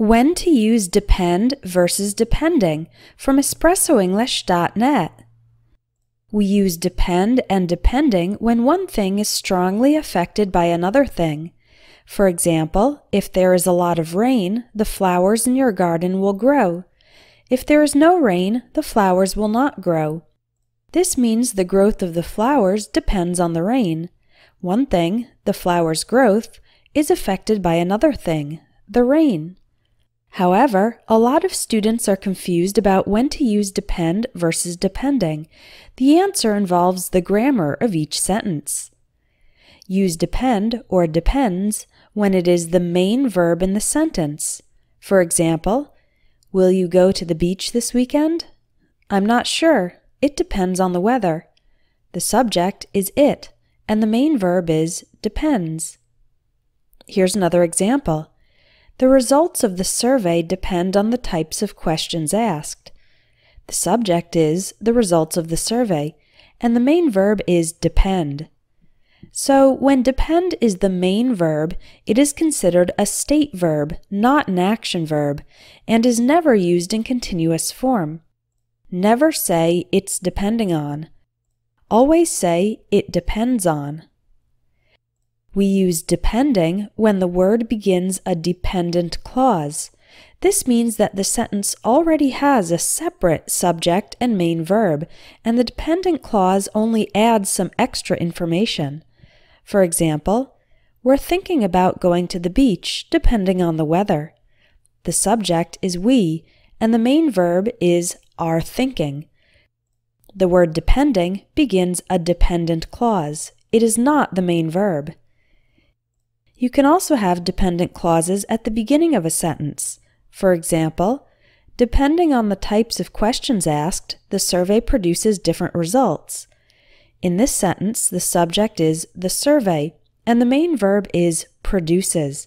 When to use depend versus depending from EspressoEnglish.net. We use depend and depending when one thing is strongly affected by another thing. For example, if there is a lot of rain, the flowers in your garden will grow. If there is no rain, the flowers will not grow. This means the growth of the flowers depends on the rain. One thing, the flower's growth, is affected by another thing, the rain. However, a lot of students are confused about when to use depend versus depending. The answer involves the grammar of each sentence. Use depend or depends when it is the main verb in the sentence. For example, will you go to the beach this weekend? I'm not sure. It depends on the weather. The subject is it, and the main verb is depends. Here's another example. The results of the survey depend on the types of questions asked. The subject is the results of the survey, and the main verb is depend. So, when depend is the main verb, it is considered a state verb, not an action verb, and is never used in continuous form. Never say it's depending on. Always say it depends on. We use depending when the word begins a dependent clause. This means that the sentence already has a separate subject and main verb, and the dependent clause only adds some extra information. For example, we're thinking about going to the beach depending on the weather. The subject is we, and the main verb is are thinking. The word depending begins a dependent clause. It is not the main verb. You can also have dependent clauses at the beginning of a sentence. For example, depending on the types of questions asked, the survey produces different results. In this sentence, the subject is the survey, and the main verb is produces.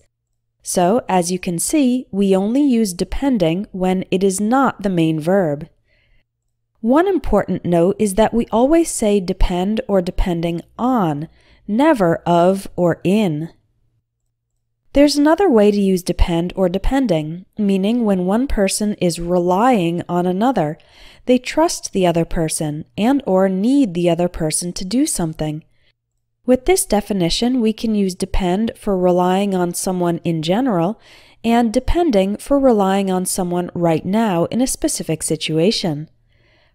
So, as you can see, we only use depending when it is not the main verb. One important note is that we always say depend or depending on, never of or in. There's another way to use depend or depending, meaning when one person is relying on another. They trust the other person and or need the other person to do something. With this definition, we can use depend for relying on someone in general and depending for relying on someone right now in a specific situation.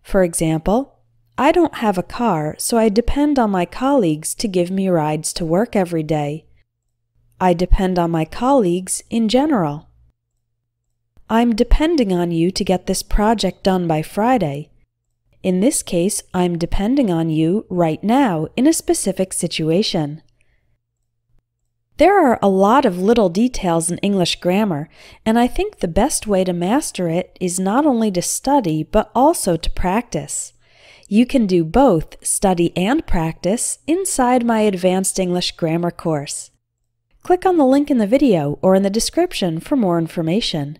For example, I don't have a car, so I depend on my colleagues to give me rides to work every day. I depend on my colleagues in general. I'm depending on you to get this project done by Friday. In this case, I'm depending on you right now in a specific situation. There are a lot of little details in English grammar, and I think the best way to master it is not only to study but also to practice. You can do both study and practice inside my Advanced English Grammar course. Click on the link in the video or in the description for more information.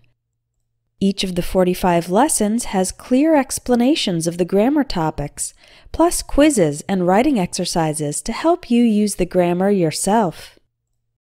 Each of the 45 lessons has clear explanations of the grammar topics, plus quizzes and writing exercises to help you use the grammar yourself.